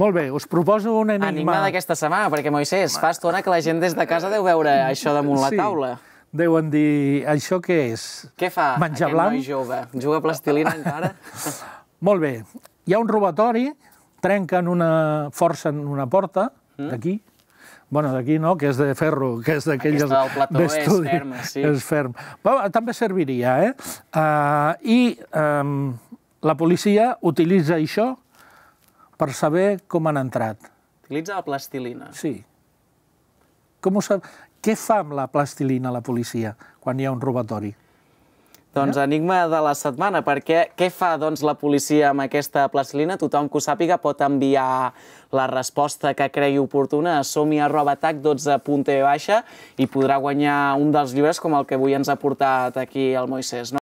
Molt bé, us proposo un enigma... Enigma d'aquesta setmana, perquè, Moisés, fa estona que la gent des de casa deu veure això damunt la taula. Deuen dir, això què és? Què fa Menjar aquest blanc? noi jove? Juga plastilina encara? Molt bé. Hi ha un robatori, trenquen una... força en una porta, mm. d'aquí, bueno, d'aquí no, que és de ferro, que és d'aquelles... Aquesta del plató és ferma, sí. És ferm. Però també serviria, eh? Uh, I um, la policia utilitza això per saber com han entrat. Utilitza la plastilina. Sí. Com ho sap? Què fa amb la plastilina la policia quan hi ha un robatori? Doncs eh? enigma de la setmana, perquè què fa doncs, la policia amb aquesta plastilina? Tothom que ho sàpiga pot enviar la resposta que cregui oportuna a somia.atac12.e i podrà guanyar un dels llibres com el que avui ens ha portat aquí el Moisés. No?